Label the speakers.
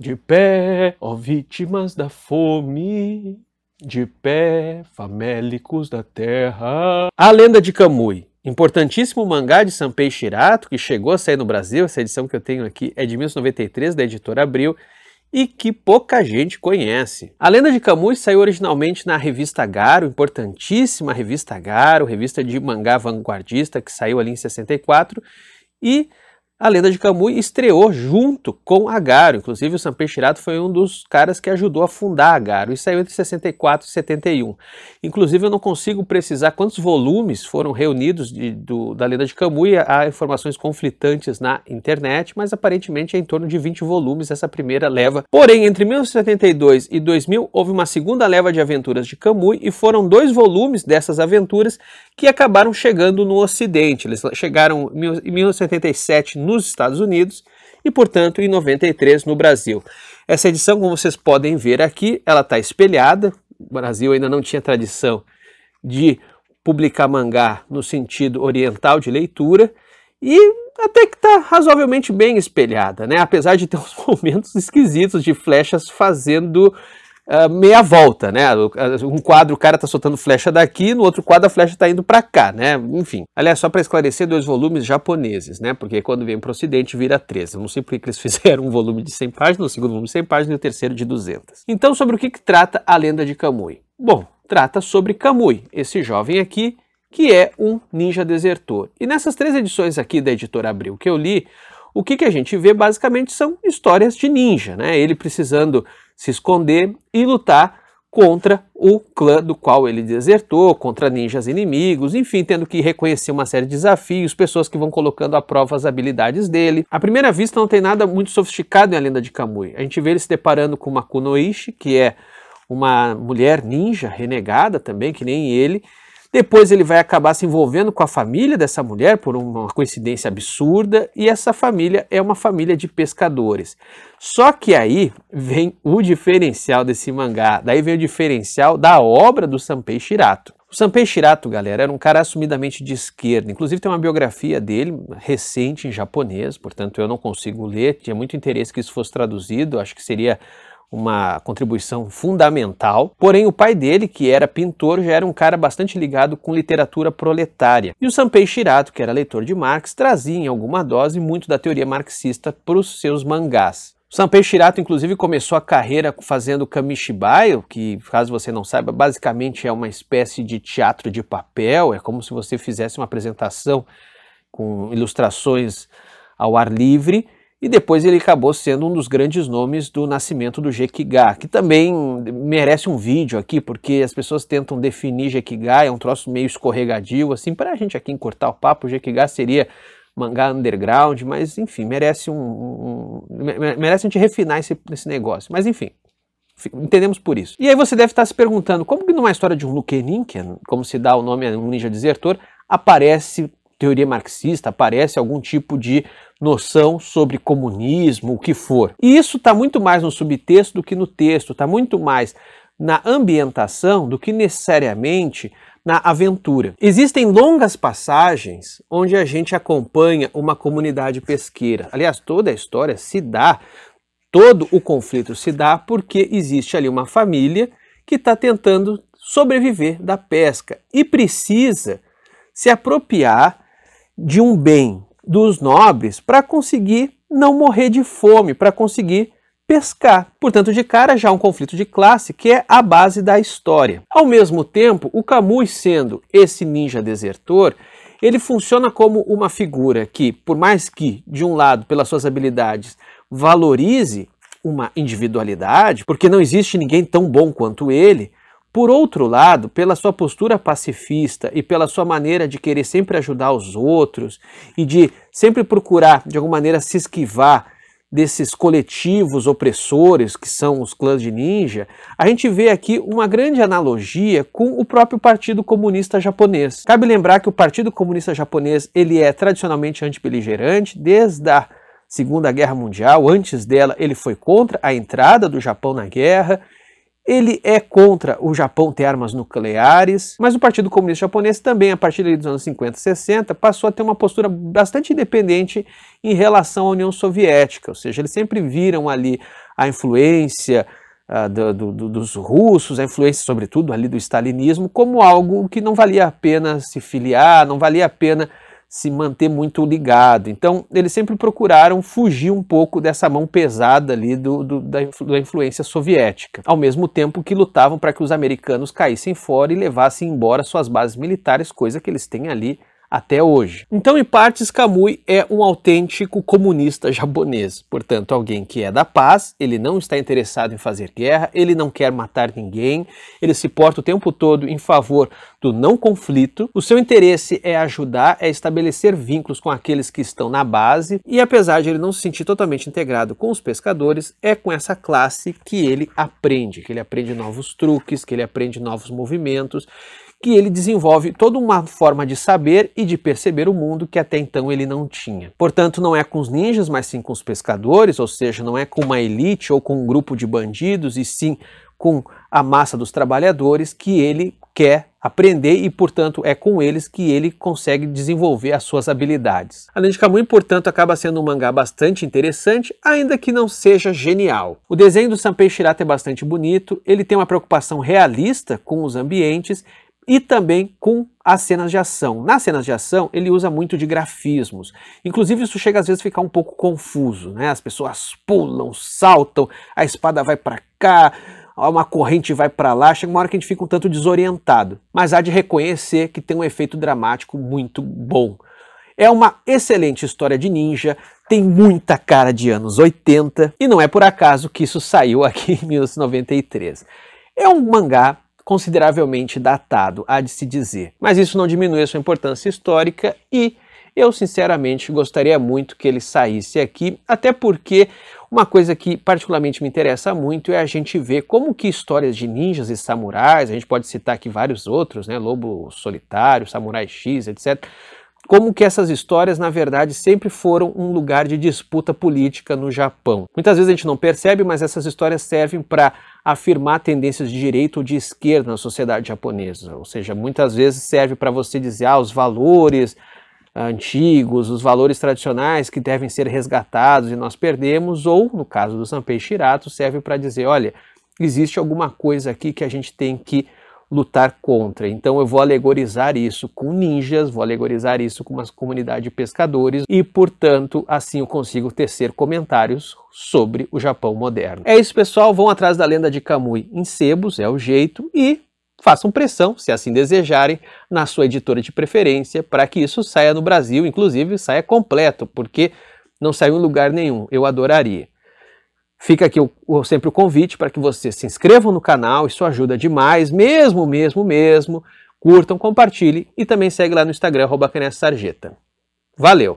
Speaker 1: De pé, ó vítimas da fome, de pé, famélicos da terra. A Lenda de Camui, importantíssimo mangá de Sanpei Shirato, que chegou a sair no Brasil, essa edição que eu tenho aqui é de 1993, da editora Abril, e que pouca gente conhece. A Lenda de Camus saiu originalmente na revista Garo, importantíssima revista Garo, revista de mangá vanguardista que saiu ali em 64, e a Lenda de Camus estreou junto com Agaro. Inclusive, o Samper Shirato foi um dos caras que ajudou a fundar Agaro e saiu entre 64 e 71. Inclusive, eu não consigo precisar quantos volumes foram reunidos de, do, da Lenda de Camus. Há informações conflitantes na internet, mas aparentemente é em torno de 20 volumes essa primeira leva. Porém, entre 1972 e 2000, houve uma segunda leva de aventuras de Camus e foram dois volumes dessas aventuras que acabaram chegando no Ocidente. Eles chegaram em 1977 no nos Estados Unidos e, portanto, em 93 no Brasil. Essa edição, como vocês podem ver aqui, ela está espelhada. O Brasil ainda não tinha tradição de publicar mangá no sentido oriental de leitura e até que está razoavelmente bem espelhada, né? Apesar de ter uns momentos esquisitos de flechas fazendo uh, meia volta, né? Ah, um quadro o cara tá soltando flecha daqui, no outro quadro a flecha tá indo para cá, né? Enfim. Aliás, só para esclarecer, dois volumes japoneses, né? Porque quando vem pro ocidente vira 13. Eu não sei por que eles fizeram um volume de 100 páginas, o um segundo volume de 100 páginas e o terceiro de 200. Então, sobre o que, que trata a lenda de Kamui? Bom, trata sobre Kamui, esse jovem aqui que é um ninja desertor. E nessas três edições aqui da editora Abril que eu li, o que, que a gente vê basicamente são histórias de ninja, né? Ele precisando se esconder e lutar contra o clã do qual ele desertou, contra ninjas inimigos, enfim, tendo que reconhecer uma série de desafios, pessoas que vão colocando à prova as habilidades dele. À primeira vista não tem nada muito sofisticado em A Lenda de Kamui. A gente vê ele se deparando com Makunoishi, que é uma mulher ninja renegada também, que nem ele, depois ele vai acabar se envolvendo com a família dessa mulher por uma coincidência absurda, e essa família é uma família de pescadores. Só que aí vem o diferencial desse mangá, daí vem o diferencial da obra do Sanpei Shirato. O Sanpei Shirato, galera, era um cara assumidamente de esquerda. Inclusive tem uma biografia dele recente em japonês, portanto eu não consigo ler. Tinha muito interesse que isso fosse traduzido. Acho que seria uma contribuição fundamental. Porém, o pai dele, que era pintor, já era um cara bastante ligado com literatura proletária. E o Sampei Shirato, que era leitor de Marx, trazia em alguma dose muito da teoria marxista para os seus mangás. O Sanpei Shirato, inclusive, começou a carreira fazendo Kamishibai, que, caso você não saiba, basicamente é uma espécie de teatro de papel, é como se você fizesse uma apresentação com ilustrações ao ar livre, e depois ele acabou sendo um dos grandes nomes do nascimento do Jequigá, que também merece um vídeo aqui, porque as pessoas tentam definir Jequigá, é um troço meio escorregadio, assim, para a gente aqui encurtar o papo, Jequigá seria mangá underground, mas enfim, merece um, um, merece a gente refinar esse, esse negócio, mas enfim. Entendemos por isso. E aí você deve estar se perguntando, como que numa história de um Lukeninken, como se dá o nome a um ninja desertor, aparece teoria marxista, aparece algum tipo de noção sobre comunismo, o que for. E isso está muito mais no subtexto do que no texto, está muito mais na ambientação do que necessariamente na aventura. Existem longas passagens onde a gente acompanha uma comunidade pesqueira. Aliás, toda a história se dá, todo o conflito se dá porque existe ali uma família que está tentando sobreviver da pesca e precisa se apropriar de um bem dos nobres para conseguir não morrer de fome, para conseguir pescar. Portanto, de cara já um conflito de classe que é a base da história. Ao mesmo tempo, o Camus sendo esse ninja desertor, ele funciona como uma figura que, por mais que, de um lado, pelas suas habilidades, valorize uma individualidade, porque não existe ninguém tão bom quanto ele, por outro lado, pela sua postura pacifista e pela sua maneira de querer sempre ajudar os outros e de sempre procurar, de alguma maneira, se esquivar desses coletivos opressores que são os clãs de ninja, a gente vê aqui uma grande analogia com o próprio Partido Comunista Japonês. Cabe lembrar que o Partido Comunista Japonês ele é tradicionalmente antibeligerante desde a Segunda Guerra Mundial, antes dela ele foi contra a entrada do Japão na guerra ele é contra o Japão ter armas nucleares, mas o Partido Comunista Japonês também, a partir dos anos 50 e 60, passou a ter uma postura bastante independente em relação à União Soviética, ou seja, eles sempre viram ali a influência uh, do, do, dos russos, a influência, sobretudo, ali do stalinismo, como algo que não valia a pena se filiar, não valia a pena se manter muito ligado. Então, eles sempre procuraram fugir um pouco dessa mão pesada ali do, do da, da, influência soviética, ao mesmo tempo que lutavam para que os americanos caíssem fora e levassem embora suas bases militares, coisa que eles têm ali até hoje. Então, em partes, Kamui é um autêntico comunista japonês. Portanto, alguém que é da paz, ele não está interessado em fazer guerra, ele não quer matar ninguém, ele se porta o tempo todo em favor do não conflito. O seu interesse é ajudar, é estabelecer vínculos com aqueles que estão na base, e apesar de ele não se sentir totalmente integrado com os pescadores, é com essa classe que ele aprende, que ele aprende novos truques, que ele aprende novos movimentos, que ele desenvolve toda uma forma de saber e de perceber o mundo que até então ele não tinha. Portanto, não é com os ninjas, mas sim com os pescadores, ou seja, não é com uma elite ou com um grupo de bandidos, e sim com a massa dos trabalhadores que ele quer aprender e, portanto, é com eles que ele consegue desenvolver as suas habilidades. Além de Kamui, portanto, acaba sendo um mangá bastante interessante, ainda que não seja genial. O desenho do Sanpei Shirata é bastante bonito, ele tem uma preocupação realista com os ambientes e também com as cenas de ação. Nas cenas de ação, ele usa muito de grafismos. Inclusive, isso chega às vezes a ficar um pouco confuso, né? As pessoas pulam, saltam, a espada vai para cá, uma corrente vai para lá, chega uma hora que a gente fica um tanto desorientado. Mas há de reconhecer que tem um efeito dramático muito bom. É uma excelente história de ninja, tem muita cara de anos 80 e não é por acaso que isso saiu aqui em 1993. É um mangá consideravelmente datado, há de se dizer. Mas isso não diminui a sua importância histórica e eu sinceramente gostaria muito que ele saísse aqui, até porque uma coisa que particularmente me interessa muito é a gente ver como que histórias de ninjas e samurais, a gente pode citar aqui vários outros, né, Lobo Solitário, Samurai X, etc., como que essas histórias, na verdade, sempre foram um lugar de disputa política no Japão. Muitas vezes a gente não percebe, mas essas histórias servem para afirmar tendências de direita ou de esquerda na sociedade japonesa. Ou seja, muitas vezes serve para você dizer ah, os valores antigos, os valores tradicionais que devem ser resgatados e nós perdemos, ou, no caso do Sanpei Shirato, serve para dizer, olha, existe alguma coisa aqui que a gente tem que lutar contra. Então eu vou alegorizar isso com ninjas, vou alegorizar isso com uma comunidade de pescadores e, portanto, assim eu consigo tecer comentários sobre o Japão moderno. É isso, pessoal. Vão atrás da lenda de Kamui em sebos, é o jeito, e façam pressão, se assim desejarem, na sua editora de preferência para que isso saia no Brasil, inclusive saia completo, porque não saiu em lugar nenhum. Eu adoraria. Fica aqui o, o, sempre o convite para que vocês se inscrevam no canal, isso ajuda demais, mesmo, mesmo, mesmo. Curtam, compartilhem e também segue lá no Instagram, arroba Sarjeta. Valeu!